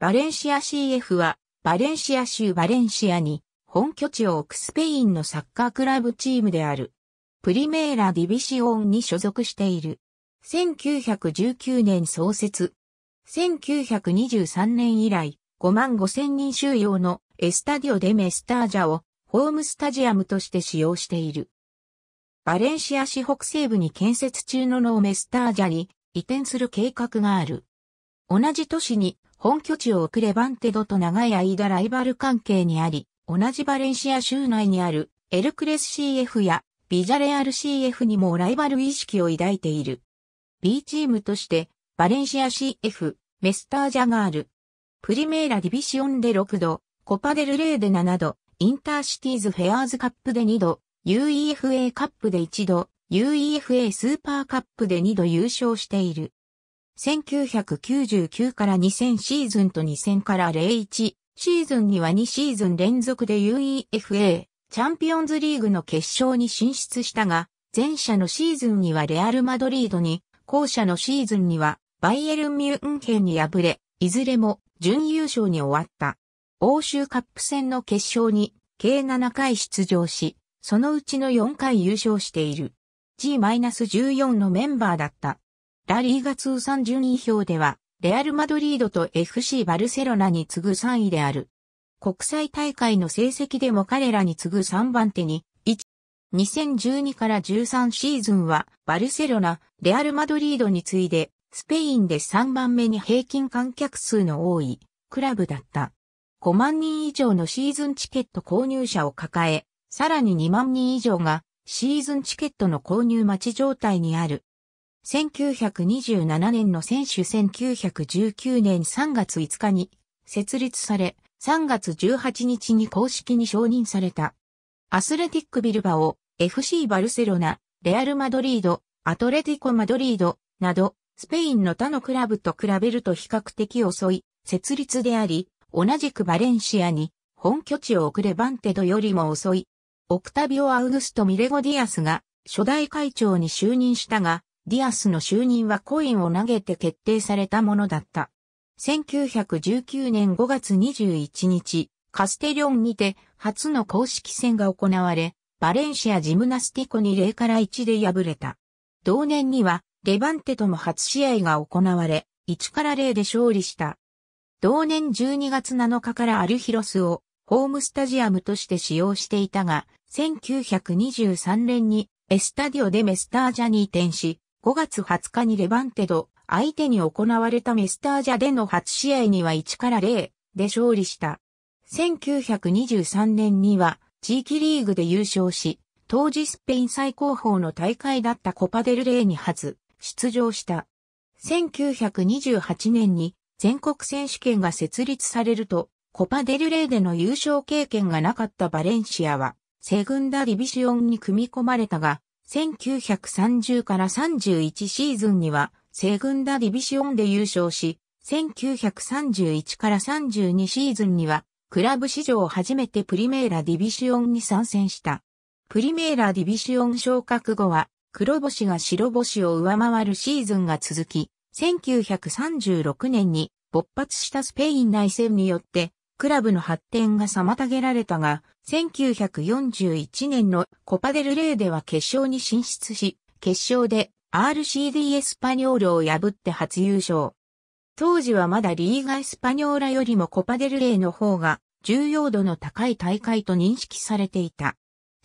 バレンシア CF は、バレンシア州バレンシアに、本拠地を置くスペインのサッカークラブチームである。プリメーラ・ディビシオンに所属している。1919年創設。1923年以来、5万5千人収容のエスタディオ・デ・メスタージャをホームスタジアムとして使用している。バレンシア市北西部に建設中のノーメスタージャに移転する計画がある。同じ都市に本拠地を置くレバンテドと長い間ライバル関係にあり、同じバレンシア州内にあるエルクレス CF やビジャレアル CF にもライバル意識を抱いている。B チームとしてバレンシア CF、メスタージャガール、プリメーラディビシオンで6度、コパデルレーで7度、インターシティーズフェアーズカップで2度、UEFA カップで1度、UEFA スーパーカップで2度優勝している。1999から2000シーズンと2000から01シーズンには2シーズン連続で UEFA チャンピオンズリーグの決勝に進出したが、前者のシーズンにはレアル・マドリードに、後者のシーズンにはバイエルン・ミュンヘンに敗れ、いずれも準優勝に終わった。欧州カップ戦の決勝に計7回出場し、そのうちの4回優勝している。G-14 のメンバーだった。ラリーが通算順位表では、レアル・マドリードと FC バルセロナに次ぐ3位である。国際大会の成績でも彼らに次ぐ3番手に、1、2012から13シーズンは、バルセロナ、レアル・マドリードに次いで、スペインで3番目に平均観客数の多い、クラブだった。5万人以上のシーズンチケット購入者を抱え、さらに2万人以上が、シーズンチケットの購入待ち状態にある、1927年の選手1919年3月5日に設立され、3月18日に公式に承認された。アスレティックビルバオ、FC バルセロナ、レアルマドリード、アトレティコマドリード、など、スペインの他のクラブと比べると比較的遅い設立であり、同じくバレンシアに本拠地を送れバンテドよりも遅い。オクタビオ・アウグスト・ミレゴ・ディアスが初代会長に就任したが、ディアスの就任はコインを投げて決定されたものだった。1919年5月21日、カステリョンにて初の公式戦が行われ、バレンシアジムナスティコに0から1で敗れた。同年には、レバンテとも初試合が行われ、1から0で勝利した。同年12月7日からアルヒロスをホームスタジアムとして使用していたが、1923年にエスタディオでメスタージャに移転し、5月20日にレバンテド相手に行われたメスタージャでの初試合には1から0で勝利した。1923年には地域リーグで優勝し、当時スペイン最高峰の大会だったコパデルレーに初出場した。1928年に全国選手権が設立されると、コパデルレーでの優勝経験がなかったバレンシアは、セグンダディビシオンに組み込まれたが、1930から31シーズンには、西軍ダディビシオンで優勝し、1931から32シーズンには、クラブ史上初めてプリメーラディビシオンに参戦した。プリメーラディビシオン昇格後は、黒星が白星を上回るシーズンが続き、1936年に勃発したスペイン内戦によって、クラブの発展が妨げられたが、1941年のコパデルレーでは決勝に進出し、決勝で RCD エスパニョールを破って初優勝。当時はまだリーガエスパニョーラよりもコパデルレーの方が重要度の高い大会と認識されていた。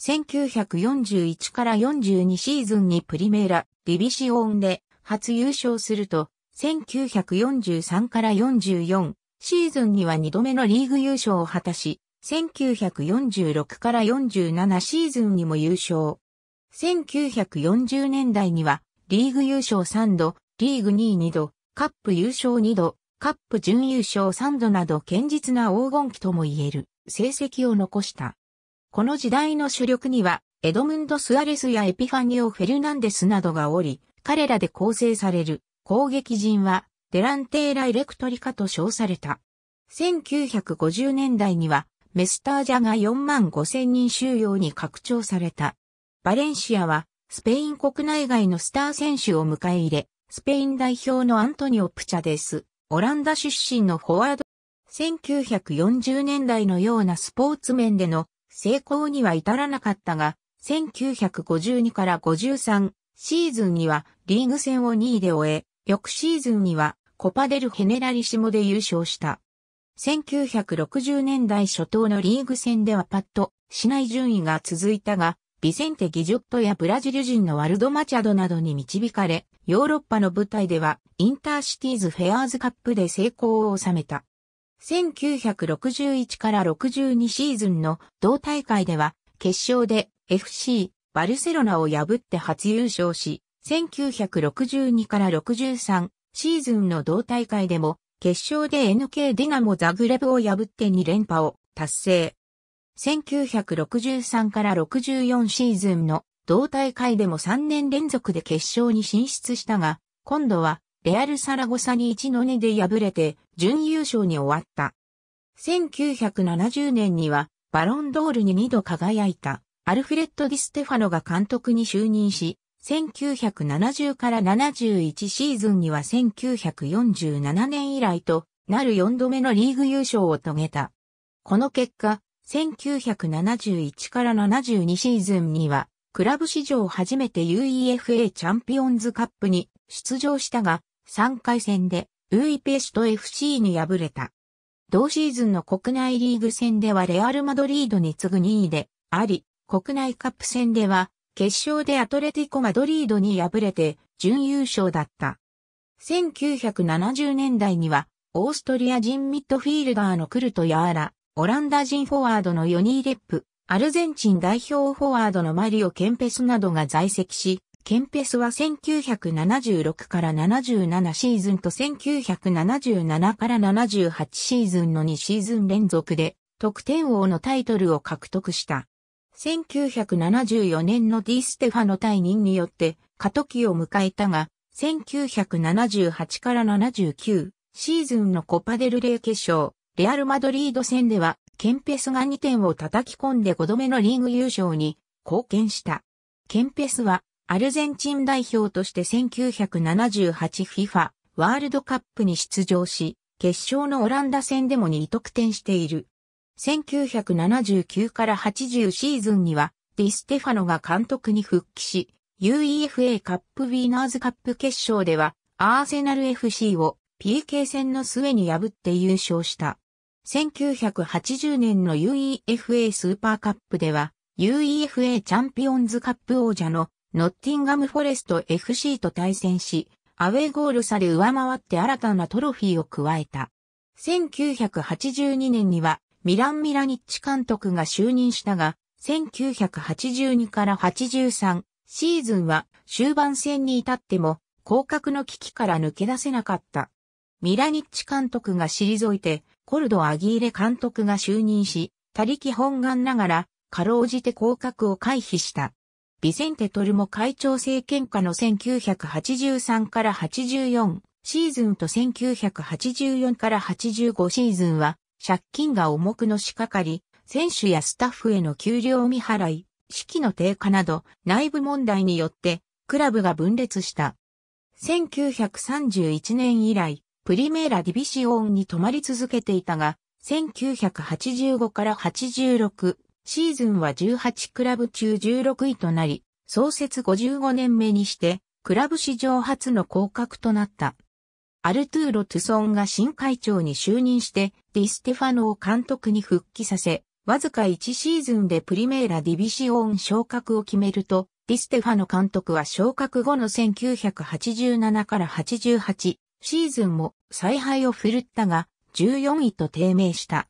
1941から42シーズンにプリメーラ、ディビシオンで初優勝すると、1943から44シーズンには2度目のリーグ優勝を果たし、1946から47シーズンにも優勝。1940年代には、リーグ優勝3度、リーグ2位2度、カップ優勝2度、カップ準優勝3度など堅実な黄金期とも言える成績を残した。この時代の主力には、エドムンド・スアレスやエピファニオ・フェルナンデスなどがおり、彼らで構成される攻撃陣は、デランテーラ・エレクトリカと称された。1950年代には、メスタージャが4万5千人収容に拡張された。バレンシアは、スペイン国内外のスター選手を迎え入れ、スペイン代表のアントニオ・プチャです。オランダ出身のフォワード。1940年代のようなスポーツ面での成功には至らなかったが、1952から53シーズンにはリーグ戦を2位で終え、翌シーズンにはコパデル・ヘネラリシモで優勝した。1960年代初頭のリーグ戦ではパッとしない順位が続いたが、ビセンテ・ギジョットやブラジル人のワルド・マチャドなどに導かれ、ヨーロッパの舞台ではインターシティーズ・フェアーズカップで成功を収めた。1961から62シーズンの同大会では決勝で FC バルセロナを破って初優勝し、1962から63シーズンの同大会でも決勝で NK ディナモザグレブを破って2連覇を達成。1963から64シーズンの同大会でも3年連続で決勝に進出したが、今度はレアルサラゴサに1の2で敗れて準優勝に終わった。1970年にはバロンドールに2度輝いたアルフレッド・ディステファノが監督に就任し、1970から71シーズンには1947年以来となる4度目のリーグ優勝を遂げた。この結果、1971から72シーズンには、クラブ史上初めて UEFA チャンピオンズカップに出場したが、3回戦でウイペシと FC に敗れた。同シーズンの国内リーグ戦ではレアル・マドリードに次ぐ2位であり、国内カップ戦では決勝でアトレティコ・マドリードに敗れて準優勝だった。1970年代には、オーストリア人ミッドフィールダーのクルト・ヤーラ、オランダ人フォワードのヨニー・レップ、アルゼンチン代表フォワードのマリオ・ケンペスなどが在籍し、ケンペスは1976から77シーズンと1977から78シーズンの2シーズン連続で得点王のタイトルを獲得した。1974年のディ・ステファの退任によって過渡期を迎えたが、1978から79シーズンのコパデルレイ決勝、レアル・マドリード戦では、ケンペスが2点を叩き込んで5度目のリーグ優勝に貢献した。ケンペスは、アルゼンチン代表として 1978FIFA ワールドカップに出場し、決勝のオランダ戦でも2得点している。1979から80シーズンには、ディステファノが監督に復帰し、UEFA カップウィーナーズカップ決勝では、アーセナル FC を PK 戦の末に破って優勝した。1980年の UEFA スーパーカップでは、UEFA チャンピオンズカップ王者のノッティンガムフォレスト FC と対戦し、アウェーゴール差で上回って新たなトロフィーを加えた。1982年にはミラン・ミラニッチ監督が就任したが、1982から83シーズンは終盤戦に至っても降格の危機から抜け出せなかった。ミラニッチ監督が退いて、コルド・アギーレ監督が就任し、他力本願ながら、かろうじて降格を回避した。ビセンテ・トルモ会長政権下の1983から84シーズンと1984から85シーズンは借金が重くのしかかり、選手やスタッフへの給料未払い、士気の低下など内部問題によってクラブが分裂した。1931年以来、プリメーラディビシオンに泊まり続けていたが、1985から86シーズンは18クラブ中16位となり、創設55年目にして、クラブ史上初の降格となった。アルトゥーロ・トゥソンが新会長に就任して、ディステファノを監督に復帰させ、わずか1シーズンでプリメーラ・ディビシオン昇格を決めると、ディステファノ監督は昇格後の1987から88シーズンも采配を振るったが、14位と低迷した。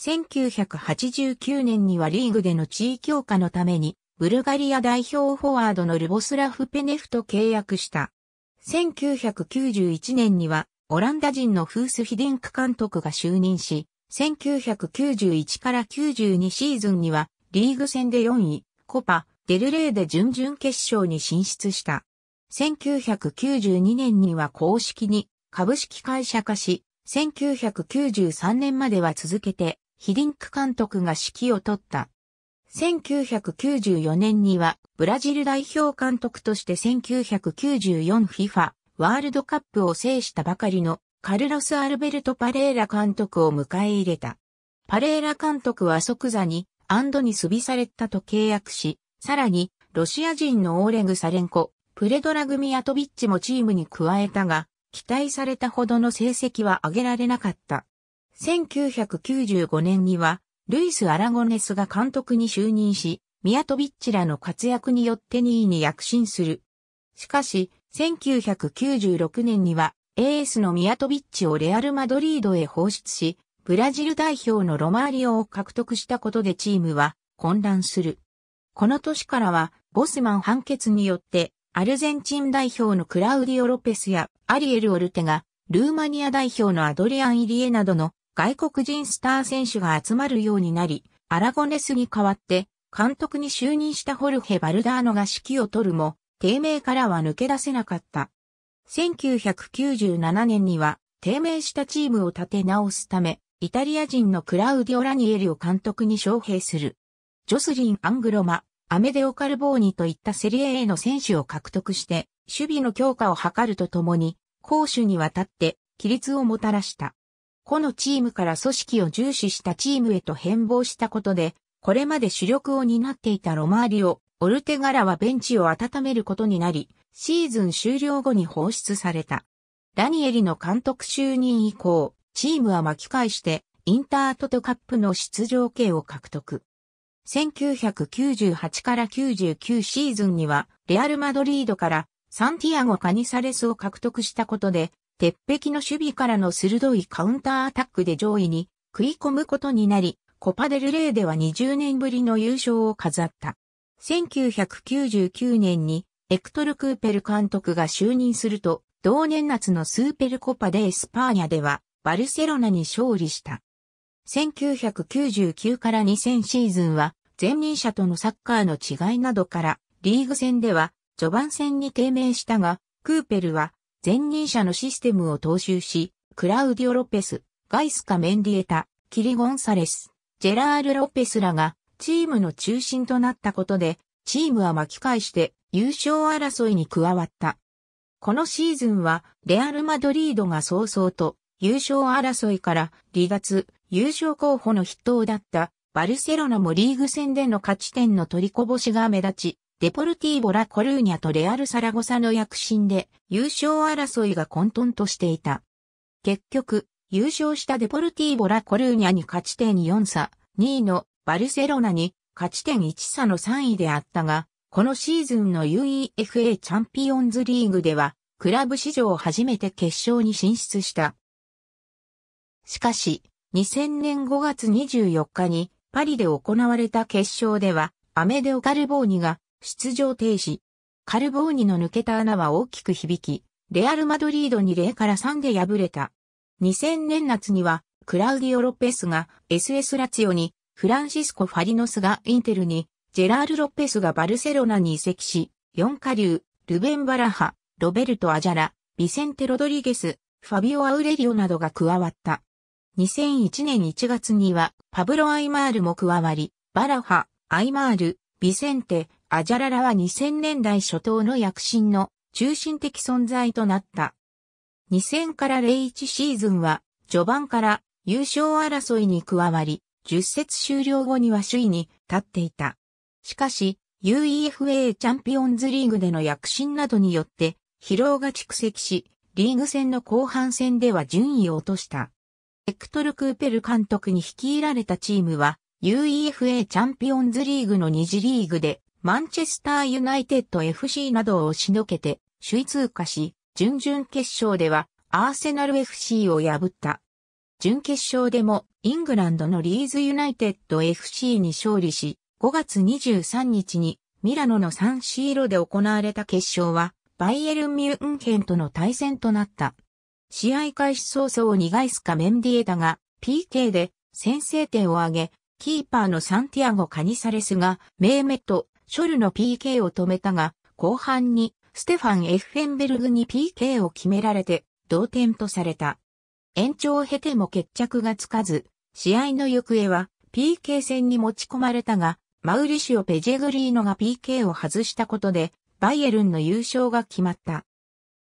1989年にはリーグでの地位強化のために、ブルガリア代表フォワードのルボスラフ・ペネフと契約した。1991年には、オランダ人のフース・ヒディンク監督が就任し、1991から92シーズンには、リーグ戦で4位、コパ、デルレーで準々決勝に進出した。1992年には公式に株式会社化し、1993年までは続けてヒディンク監督が指揮を取った。1994年にはブラジル代表監督として 1994FIFA ワールドカップを制したばかりのカルロス・アルベルト・パレーラ監督を迎え入れた。パレーラ監督は即座にアンドにスビサレッタと契約し、さらにロシア人のオーレグ・サレンコ、プレドラグミアトビッチもチームに加えたが、期待されたほどの成績は上げられなかった。1995年にはルイス・アラゴネスが監督に就任し、ミアトビッチらの活躍によって2位に躍進する。しかし、1996年には、エースのミアトビッチをレアル・マドリードへ放出し、ブラジル代表のロマーリオを獲得したことでチームは混乱する。この年からは、ボスマン判決によって、アルゼンチン代表のクラウディオ・ロペスやアリエル・オルテが、ルーマニア代表のアドリアン・イリエなどの外国人スター選手が集まるようになり、アラゴネスに代わって監督に就任したホルヘ・バルダーノが指揮を取るも、低迷からは抜け出せなかった。1997年には低迷したチームを立て直すため、イタリア人のクラウディオ・ラニエリを監督に招聘する。ジョスリン・アングロマ、アメデオ・カルボーニといったセリエ A の選手を獲得して、守備の強化を図るとともに、攻守にわたって、規律をもたらした。このチームから組織を重視したチームへと変貌したことで、これまで主力を担っていたロマーリオ、オルテガラはベンチを温めることになり、シーズン終了後に放出された。ダニエリの監督就任以降、チームは巻き返して、インタートトカップの出場権を獲得。1998から99シーズンには、レアル・マドリードからサンティアゴ・カニサレスを獲得したことで、鉄壁の守備からの鋭いカウンターアタックで上位に食い込むことになり、コパデルレーでは20年ぶりの優勝を飾った。1999年にエクトル・クーペル監督が就任すると、同年夏のスーペルコパデ・エスパーニャではバルセロナに勝利した。1999から2000シーズンは前任者とのサッカーの違いなどからリーグ戦では序盤戦に低迷したが、クーペルは前任者のシステムを踏襲し、クラウディオ・ロペス、ガイスカ・メンディエタ、キリ・ゴンサレス、ジェラール・ロペスらがチームの中心となったことで、チームは巻き返して優勝争いに加わった。このシーズンは、レアル・マドリードが早々と優勝争いから離脱、優勝候補の筆頭だったバルセロナもリーグ戦での勝ち点の取りこぼしが目立ち、デポルティーボラ・コルーニャとレアル・サラゴサの躍進で優勝争いが混沌としていた。結局、優勝したデポルティーボラ・コルーニャに勝ち点4差、2位のバルセロナに勝ち点1差の3位であったが、このシーズンの UEFA チャンピオンズリーグでは、クラブ史上初めて決勝に進出した。しかし、2000年5月24日にパリで行われた決勝では、アメデオ・カルボーニが出場停止。カルボーニの抜けた穴は大きく響き、レアル・マドリードに0から3で敗れた。2000年夏には、クラウディオ・ロペスが SS ラツィオに、フランシスコ・ファリノスがインテルに、ジェラール・ロペスがバルセロナに移籍し、リ下流、ルベン・バラハ、ロベルト・アジャラ、ビセンテ・ロドリゲス、ファビオ・アウレリオなどが加わった。2001年1月には、パブロ・アイマールも加わり、バラハ、アイマール、ビセンテ、アジャララは2000年代初頭の躍進の中心的存在となった。2000から01シーズンは序盤から優勝争いに加わり、10節終了後には首位に立っていた。しかし、UEFA チャンピオンズリーグでの躍進などによって疲労が蓄積し、リーグ戦の後半戦では順位を落とした。エクトル・クーペル監督に率いられたチームは UEFA チャンピオンズリーグの2次リーグでマンチェスターユナイテッド FC などを押しのけて、首位通過し、準々決勝ではアーセナル FC を破った。準決勝でもイングランドのリーズユナイテッド FC に勝利し、5月23日にミラノのサンシーロで行われた決勝は、バイエルン・ミュンヘンとの対戦となった。試合開始早々を逃がスカ・メンディエタが PK で先制点を挙げ、キーパーのサンティアゴ・カニサレスがメーメットショルの PK を止めたが、後半にステファン・エッフェンベルグに PK を決められて同点とされた。延長を経ても決着がつかず、試合の行方は PK 戦に持ち込まれたが、マウリシオ・ペジェグリーノが PK を外したことで、バイエルンの優勝が決まった。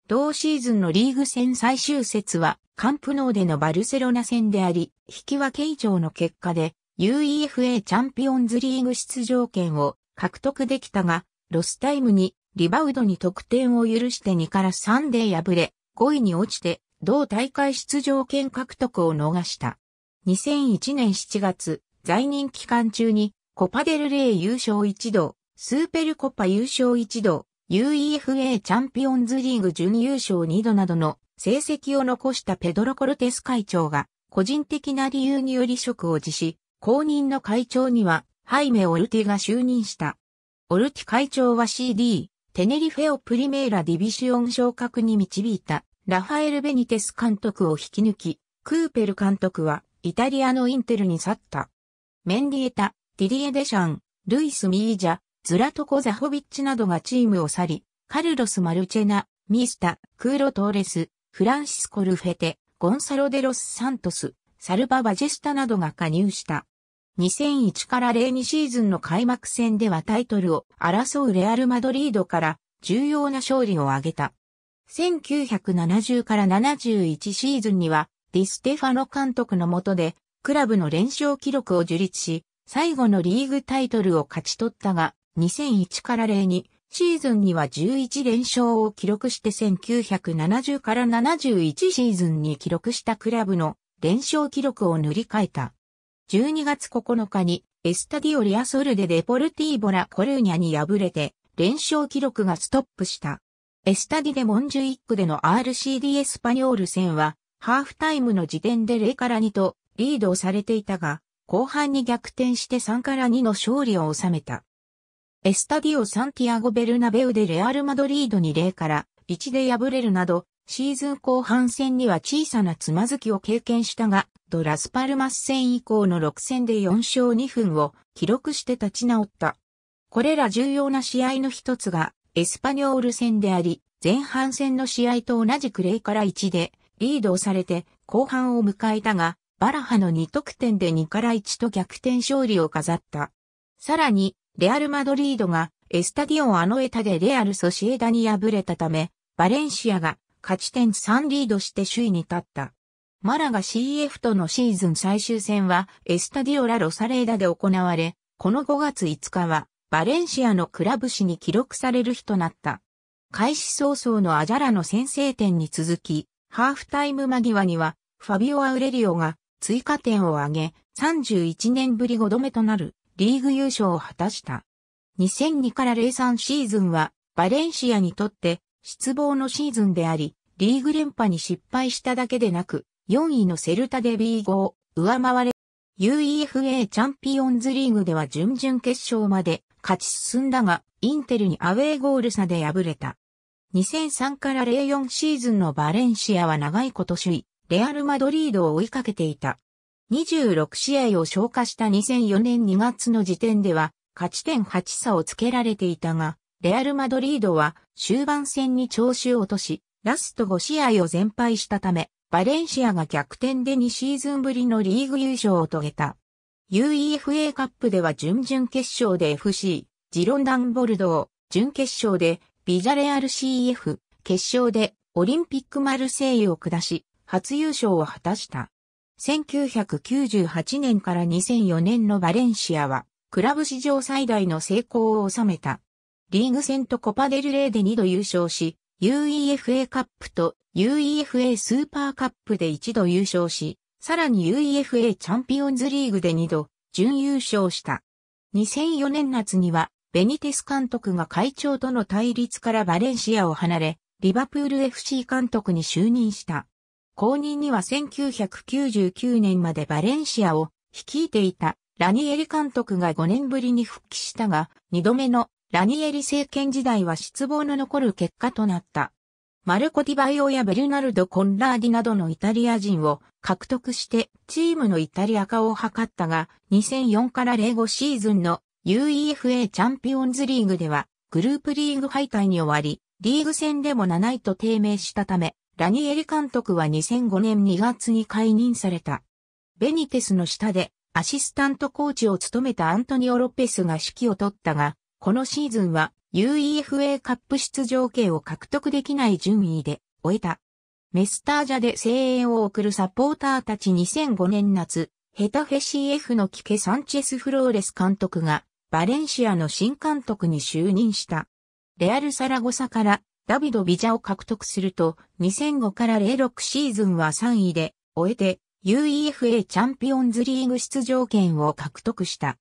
同シーズンのリーグ戦最終節は、カンプノーでのバルセロナ戦であり、引き分け以上の結果で、UEFA チャンピオンズリーグ出場権を獲得できたが、ロスタイムにリバウドに得点を許して2から3で敗れ、5位に落ちて、同大会出場権獲得を逃した。2001年7月、在任期間中に、コパデルレー優勝1度、スーペルコパ優勝1度、UEFA チャンピオンズリーグ準優勝2度などの成績を残したペドロ・コルテス会長が、個人的な理由により職を辞し、後任の会長にはハイメ・オルティが就任した。オルティ会長は CD、テネリフェオ・プリメーラ・ディビシオン昇格に導いた、ラファエル・ベニテス監督を引き抜き、クーペル監督は、イタリアのインテルに去った。メンディエタ、ティリエ・デシャン、ルイス・ミージャ、ズラトコ・ザホビッチなどがチームを去り、カルロス・マルチェナ、ミスタ、クーロ・トーレス、フランシスコ・ルフェテ、ゴンサロ・デロス・サントス、サルバ・バジェスタなどが加入した。2001から02シーズンの開幕戦ではタイトルを争うレアル・マドリードから重要な勝利を挙げた。1970から71シーズンにはディステファノ監督の下でクラブの連勝記録を樹立し、最後のリーグタイトルを勝ち取ったが、2001から02シーズンには11連勝を記録して1970から71シーズンに記録したクラブの連勝記録を塗り替えた。12月9日にエスタディオ・リアソルでデポルティーボ・ラ・コルーニャに敗れて連勝記録がストップした。エスタディデ・モンジュイックでの RCD エスパニョール戦はハーフタイムの時点で0から2とリードをされていたが、後半に逆転して3から2の勝利を収めた。エスタディオ・サンティアゴ・ベルナベウでレアル・マドリードに0から1で敗れるなど、シーズン後半戦には小さなつまずきを経験したが、ドラスパルマス戦以降の6戦で4勝2分を記録して立ち直った。これら重要な試合の一つが、エスパニョール戦であり、前半戦の試合と同じクレイから1で、リードをされて後半を迎えたが、バラハの2得点で2から1と逆転勝利を飾った。さらに、レアル・マドリードがエスタディオ・ンアノエタでレアル・ソシエダに敗れたため、バレンシアが勝ち点3リードして首位に立った。マラが CF とのシーズン最終戦はエスタディオラ・ロサレーダで行われ、この5月5日はバレンシアのクラブ史に記録される日となった。開始早々のアジャラの先制点に続き、ハーフタイム間際にはファビオ・アウレリオが追加点を挙げ、31年ぶり5度目となるリーグ優勝を果たした。2002から03シーズンはバレンシアにとって失望のシーズンであり、リーグ連覇に失敗しただけでなく、4位のセルタデビー号、を上回れ、UEFA チャンピオンズリーグでは準々決勝まで勝ち進んだが、インテルにアウェーゴール差で敗れた。2003から04シーズンのバレンシアは長いこと首位、レアル・マドリードを追いかけていた。26試合を消化した2004年2月の時点では、勝ち点8差をつけられていたが、レアル・マドリードは終盤戦に調子を落とし、ラスト5試合を全敗したため、バレンシアが逆転で2シーズンぶりのリーグ優勝を遂げた。UEFA カップでは準々決勝で FC、ジロンダンボルドー、準決勝でビジャレアル CF、決勝でオリンピックマルセイユを下し、初優勝を果たした。1998年から2004年のバレンシアは、クラブ史上最大の成功を収めた。リーグ戦とコパデルレーで2度優勝し、UEFA カップと UEFA スーパーカップで一度優勝し、さらに UEFA チャンピオンズリーグで二度準優勝した。2004年夏にはベニテス監督が会長との対立からバレンシアを離れ、リバプール FC 監督に就任した。後任には1999年までバレンシアを率いていたラニエリ監督が5年ぶりに復帰したが、2度目のラニエリ政権時代は失望の残る結果となった。マルコ・ディバイオやベルナルド・コンラーディなどのイタリア人を獲得してチームのイタリア化を図ったが2004から05シーズンの UEFA チャンピオンズリーグではグループリーグ敗退に終わりリーグ戦でも7位と低迷したためラニエリ監督は2005年2月に解任された。ベニテスの下でアシスタントコーチを務めたアントニオ・ロペスが指揮を取ったがこのシーズンは UEFA カップ出場権を獲得できない順位で終えた。メスタージャで声援を送るサポーターたち2005年夏、ヘタフェ CF のキケ・サンチェス・フローレス監督がバレンシアの新監督に就任した。レアル・サラゴサからダビド・ビジャを獲得すると2005から06シーズンは3位で終えて UEFA チャンピオンズリーグ出場権を獲得した。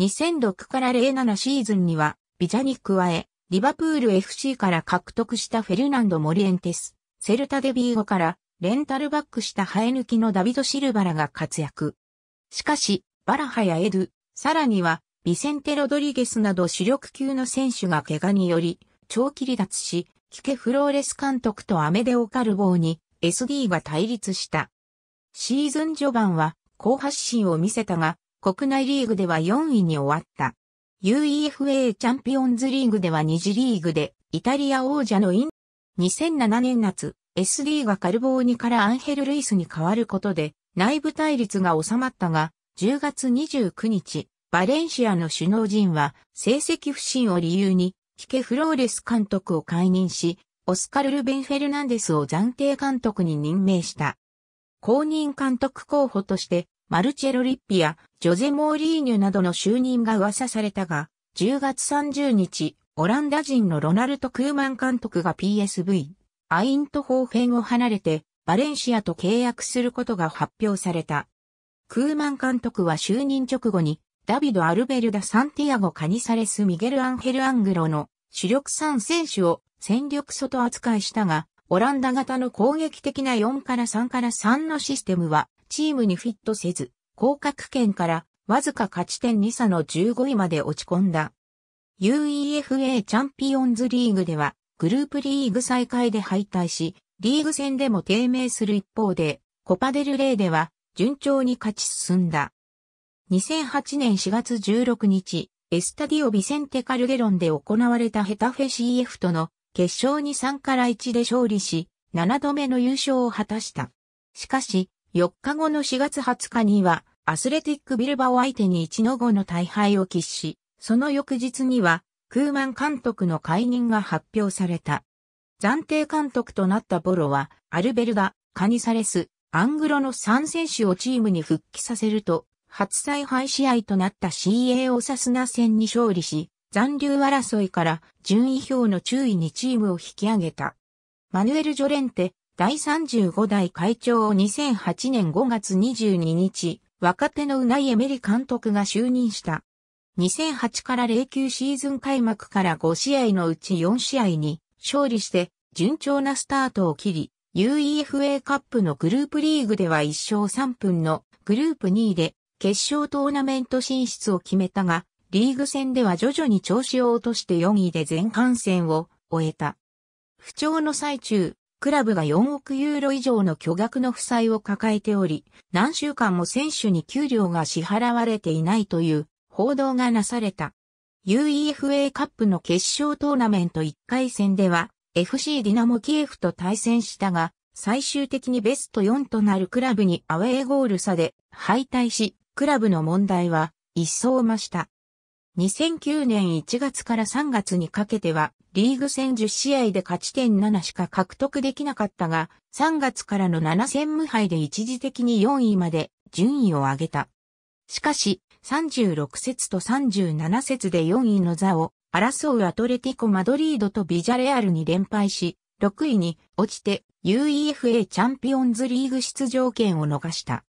2006から07シーズンには、ビジャに加え、リバプール FC から獲得したフェルナンド・モリエンテス、セルタデビーゴからレンタルバックした生え抜きのダビド・シルバラが活躍。しかし、バラハやエドゥ、さらには、ビセンテ・ロドリゲスなど主力級の選手が怪我により、長期離脱し、キケ・フローレス監督とアメデオ・カルボーに SD が対立した。シーズン序盤は、好発進を見せたが、国内リーグでは4位に終わった。UEFA チャンピオンズリーグでは2次リーグで、イタリア王者のイン、2007年夏、SD がカルボーニからアンヘル・ルイスに変わることで、内部対立が収まったが、10月29日、バレンシアの首脳陣は、成績不振を理由に、キケ・フローレス監督を解任し、オスカル・ルベン・フェルナンデスを暫定監督に任命した。公認監督候補として、マルチェロ・リッピやジョゼ・モーリーニュなどの就任が噂されたが、10月30日、オランダ人のロナルト・クーマン監督が PSV、アイントホーフェンを離れて、バレンシアと契約することが発表された。クーマン監督は就任直後に、ダビド・アルベルダ・サンティアゴ・カニサレス・ミゲル・アンヘル・アングロの主力3選手を戦力素と扱いしたが、オランダ型の攻撃的な4から3から3のシステムはチームにフィットせず、降格圏からわずか勝ち点2差の15位まで落ち込んだ。UEFA チャンピオンズリーグでは、グループリーグ再開で敗退し、リーグ戦でも低迷する一方で、コパデルレイでは、順調に勝ち進んだ。2008年4月16日、エスタディオ・ビセンテ・カルデロンで行われたヘタフェ CF との決勝に3から1で勝利し、7度目の優勝を果たした。しかし、4日後の4月20日には、アスレティックビルバを相手に1の5の大敗を喫し、その翌日には、クーマン監督の解任が発表された。暫定監督となったボロは、アルベルダ、カニサレス、アングロの3選手をチームに復帰させると、初再敗試合となった CA オサスナ戦に勝利し、残留争いから順位表の注意にチームを引き上げた。マヌエル・ジョレンテ、第35代会長を2008年5月22日、若手のうないエメリ監督が就任した。2008から09シーズン開幕から5試合のうち4試合に勝利して順調なスタートを切り、UEFA カップのグループリーグでは1勝3分のグループ2位で決勝トーナメント進出を決めたが、リーグ戦では徐々に調子を落として4位で前半戦を終えた。不調の最中、クラブが4億ユーロ以上の巨額の負債を抱えており、何週間も選手に給料が支払われていないという報道がなされた。UEFA カップの決勝トーナメント1回戦では、FC ディナモキエフと対戦したが、最終的にベスト4となるクラブにアウェーゴール差で敗退し、クラブの問題は一層増した。2009年1月から3月にかけては、リーグ戦10試合で勝ち点7しか獲得できなかったが、3月からの7戦無敗で一時的に4位まで順位を上げた。しかし、36節と37節で4位の座を争うアトレティコ・マドリードとビジャレアルに連敗し、6位に落ちて UEFA チャンピオンズリーグ出場権を逃した。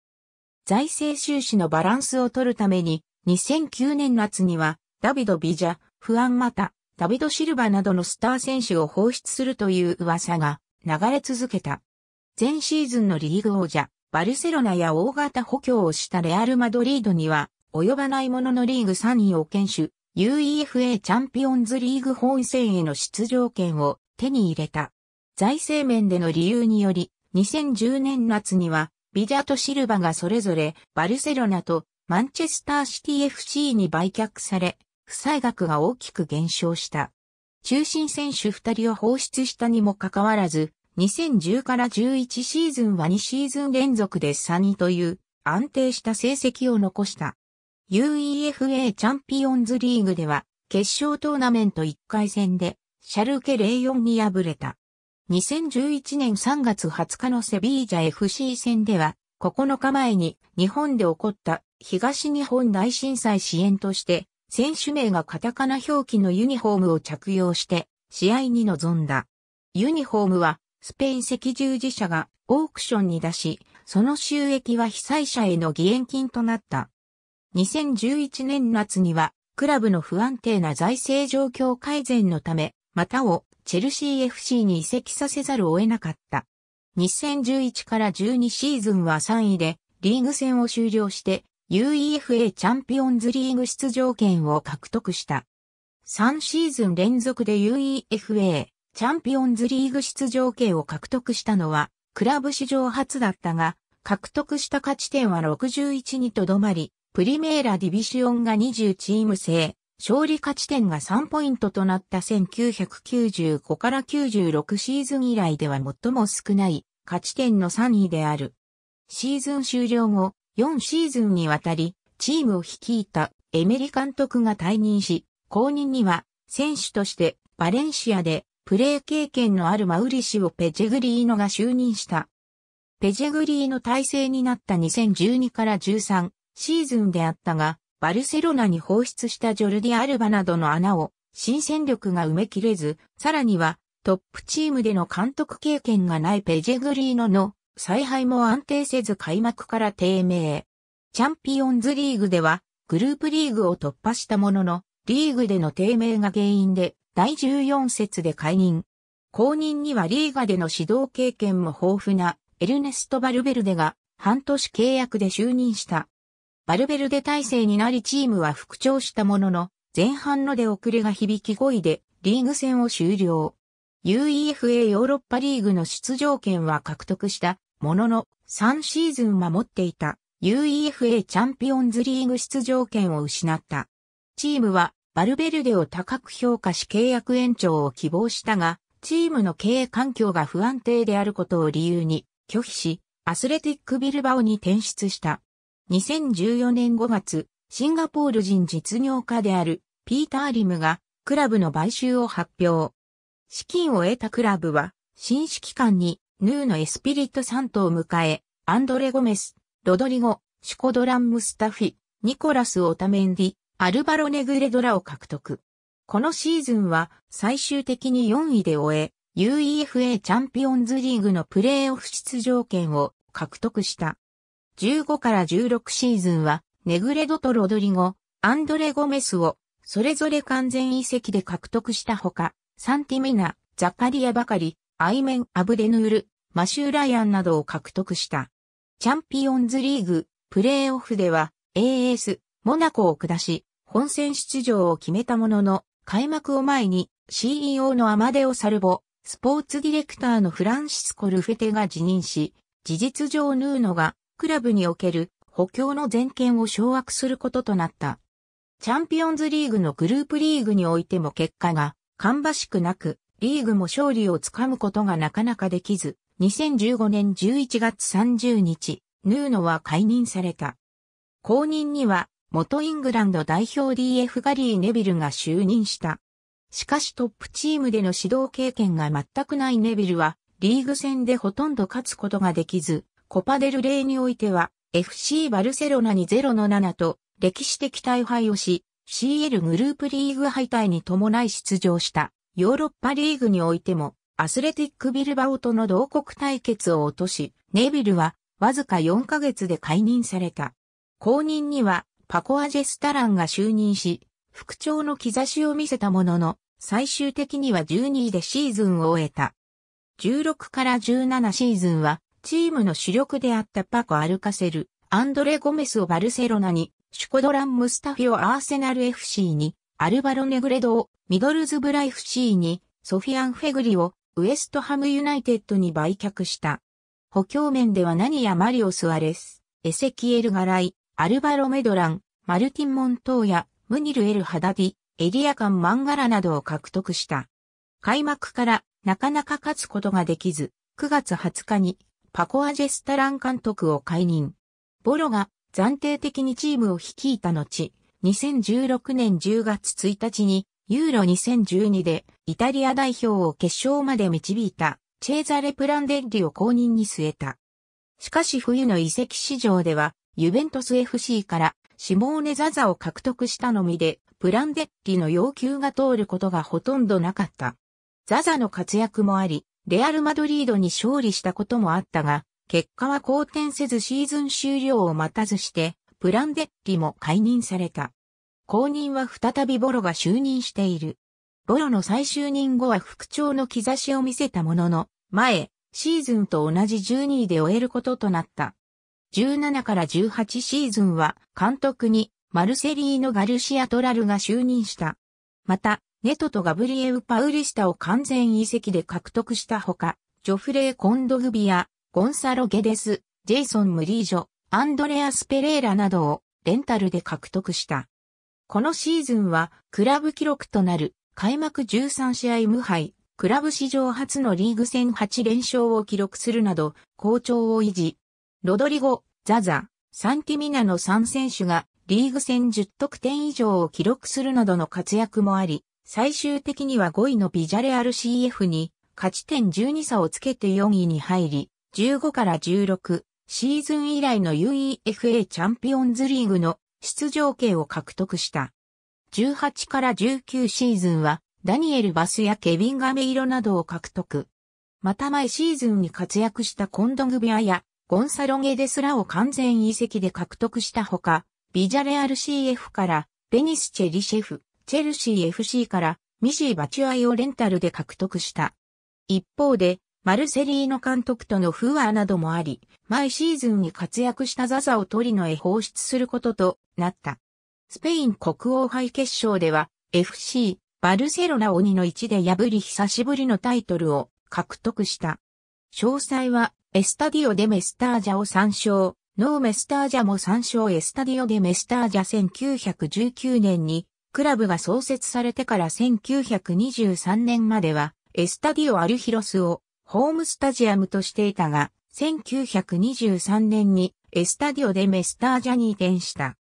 財政収支のバランスを取るために2009年夏には、ダビド・ビジャ、フアン・マタ、ダビド・シルバなどのスター選手を放出するという噂が流れ続けた。前シーズンのリーグ王者、バルセロナや大型補強をしたレアル・マドリードには、及ばないもののリーグ3位を堅守、UEFA チャンピオンズリーグ本戦への出場権を手に入れた。財政面での理由により、2010年夏には、ビジャとシルバがそれぞれバルセロナとマンチェスターシティ FC に売却され、負債額が大きく減少した。中心選手2人を放出したにもかかわらず、2010から11シーズンは2シーズン連続で3位という安定した成績を残した。UEFA チャンピオンズリーグでは決勝トーナメント1回戦でシャルケ04に敗れた。2011年3月20日のセビージャ FC 戦では9日前に日本で起こった東日本大震災支援として選手名がカタカナ表記のユニフォームを着用して試合に臨んだ。ユニフォームはスペイン赤十字社がオークションに出し、その収益は被災者への義援金となった。2011年夏にはクラブの不安定な財政状況改善のため、またをチェルシー FC に移籍させざるを得なかった。2011から12シーズンは3位でリーグ戦を終了して UEFA チャンピオンズリーグ出場権を獲得した。3シーズン連続で UEFA チャンピオンズリーグ出場権を獲得したのはクラブ史上初だったが獲得した勝ち点は61にとどまりプリメーラディビシオンが20チーム制勝利勝ち点が3ポイントとなった1995から96シーズン以来では最も少ない勝ち点の3位である。シーズン終了後、4シーズンにわたり、チームを率いたエメリ監督が退任し、後任には選手としてバレンシアでプレー経験のあるマウリシオ・ペジェグリーノが就任した。ペジェグリーノ体制になった2012から13シーズンであったが、バルセロナに放出したジョルディ・アルバなどの穴を新戦力が埋めきれず、さらにはトップチームでの監督経験がないペジェグリーノの采配も安定せず開幕から低迷。チャンピオンズリーグではグループリーグを突破したものの、リーグでの低迷が原因で第14節で解任。後任にはリーガでの指導経験も豊富なエルネスト・バルベルデが半年契約で就任した。バルベルデ体制になりチームは復調したものの、前半の出遅れが響き5位でリーグ戦を終了。UEFA ヨーロッパリーグの出場権は獲得したものの3シーズン守っていた UEFA チャンピオンズリーグ出場権を失った。チームはバルベルデを高く評価し契約延長を希望したが、チームの経営環境が不安定であることを理由に拒否し、アスレティックビルバオに転出した。2014年5月、シンガポール人実業家であるピーター・リムがクラブの買収を発表。資金を得たクラブは新指揮官にヌーのエスピリットサントを迎え、アンドレ・ゴメス、ロドリゴ、シュコドラン・ムスタフィ、ニコラス・オタメンディ、アルバロ・ネグレドラを獲得。このシーズンは最終的に4位で終え、UEFA チャンピオンズリーグのプレーオフ出場権を獲得した。15から16シーズンは、ネグレドとロドリゴ、アンドレ・ゴメスを、それぞれ完全移籍で獲得したほか、サンティミナ、ザカリア・バカリ、アイメン・アブデヌール、マシュー・ライアンなどを獲得した。チャンピオンズリーグ、プレーオフでは、AS、モナコを下し、本戦出場を決めたものの、開幕を前に、CEO のアマデオ・サルボ、スポーツディレクターのフランシスコ・ルフェテが辞任し、事実上ヌーノがクラブにおける補強の全権を掌握することとなった。チャンピオンズリーグのグループリーグにおいても結果が芳しくなく、リーグも勝利をつかむことがなかなかできず、2015年11月30日、ヌーノは解任された。後任には、元イングランド代表 DF ガリー・ネビルが就任した。しかしトップチームでの指導経験が全くないネビルは、リーグ戦でほとんど勝つことができず、コパデルレにおいては、FC バルセロナに0の7と歴史的大敗をし、CL グループリーグ敗退に伴い出場したヨーロッパリーグにおいてもアスレティックビルバオとの同国対決を落とし、ネビルはわずか4ヶ月で解任された。後任にはパコアジェスタランが就任し、復調の兆しを見せたものの、最終的には12位でシーズンを終えた。16から17シーズンはチームの主力であったパコ・アルカセル、アンドレ・ゴメスをバルセロナに、シュコドラン・ムスタフィをアーセナル FC に、アルバロ・ネグレドをミドルズブラ FC に、ソフィアン・フェグリをウエストハムユナイテッドに売却した。補強面では何やマリオ・スアレス、エセキエル・ガライ、アルバロ・メドラン、マルティン・モントーヤ、ムニル・エル・ハダディ、エリアカン・マンガラなどを獲得した。開幕からなかなか勝つことができず、9月20日にパコアジェスタラン監督を解任。ボロが暫定的にチームを率いた後、2016年10月1日にユーロ2012でイタリア代表を決勝まで導いたチェーザレ・プランデッリを公認に据えた。しかし冬の移籍市場ではユベントス FC からシモーネ・ザザを獲得したのみでプランデッリの要求が通ることがほとんどなかった。ザザの活躍もあり、レアル・マドリードに勝利したこともあったが、結果は好転せずシーズン終了を待たずして、プランデッリも解任された。後任は再びボロが就任している。ボロの再就任後は復調の兆しを見せたものの、前、シーズンと同じ12位で終えることとなった。17から18シーズンは監督にマルセリーノ・ガルシア・トラルが就任した。また、ネトとガブリエウ・パウリスタを完全移籍で獲得したほか、ジョフレー・コンドグビア、ゴンサロ・ゲデス、ジェイソン・ムリージョ、アンドレアス・ペレーラなどをレンタルで獲得した。このシーズンはクラブ記録となる開幕13試合無敗、クラブ史上初のリーグ戦8連勝を記録するなど好調を維持。ロドリゴ、ザザ、サンティミナの3選手がリーグ戦10得点以上を記録するなどの活躍もあり、最終的には5位のビジャレアル CF に勝ち点12差をつけて4位に入り、15から16シーズン以来の UEFA チャンピオンズリーグの出場権を獲得した。18から19シーズンはダニエル・バスやケビン・ガメイロなどを獲得。また前シーズンに活躍したコンドグビアやゴンサロゲデスラを完全移籍で獲得したほか、ビジャレアル CF からベニス・チェリシェフ、チェルシー FC からミシー・バチュアイをレンタルで獲得した。一方で、マルセリーノ監督との不和などもあり、毎シーズンに活躍したザザをトリノへ放出することとなった。スペイン国王杯決勝では FC バルセロナ鬼の1で破り久しぶりのタイトルを獲得した。詳細はエスタディオデメスタージャを参照、ノーメスタージャも参照エスタディオデメスタージャ1919年にクラブが創設されてから1923年までは、エスタディオ・アルヒロスをホームスタジアムとしていたが、1923年にエスタディオでメスタージャに移転した。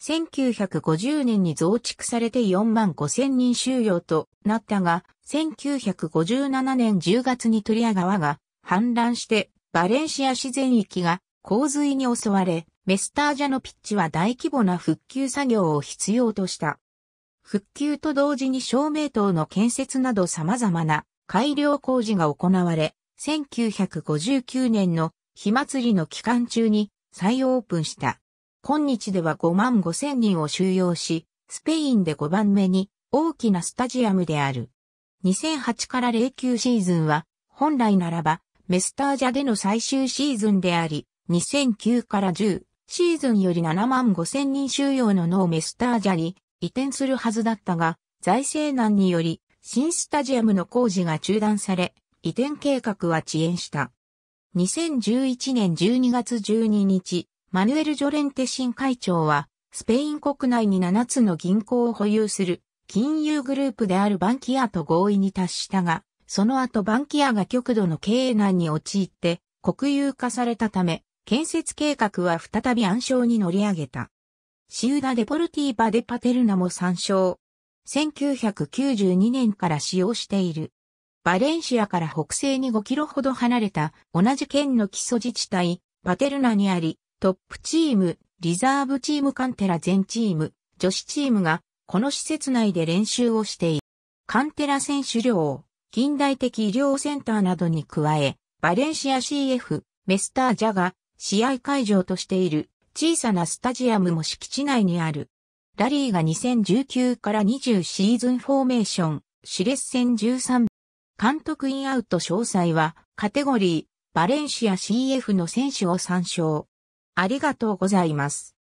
1950年に増築されて4万5千人収容となったが、1957年10月にトリア川が氾濫してバレンシア市全域が洪水に襲われ、メスタージャのピッチは大規模な復旧作業を必要とした。復旧と同時に照明塔の建設など様々な改良工事が行われ、1959年の火祭りの期間中に再オープンした。今日では5万5千人を収容し、スペインで5番目に大きなスタジアムである。2008から09シーズンは、本来ならば、メスタージャでの最終シーズンであり、2009から10シーズンより7万5千人収容のノーメスタージャに移転するはずだったが、財政難により、新スタジアムの工事が中断され、移転計画は遅延した。2011年12月12日、マヌエル・ジョレンテ新会長は、スペイン国内に7つの銀行を保有する金融グループであるバンキアと合意に達したが、その後バンキアが極度の経営難に陥って国有化されたため、建設計画は再び暗礁に乗り上げた。シウダ・デポルティーバ・デ・パテルナも参照。1992年から使用している。バレンシアから北西に5キロほど離れた同じ県の基礎自治体、パテルナにあり、トップチーム、リザーブチームカンテラ全チーム、女子チームがこの施設内で練習をしている。カンテラ選手寮、近代的医療センターなどに加え、バレンシア CF、メスタージャが試合会場としている小さなスタジアムも敷地内にある。ラリーが2019から20シーズンフォーメーション、シレッセン13。監督インアウト詳細は、カテゴリー、バレンシア CF の選手を参照。ありがとうございます。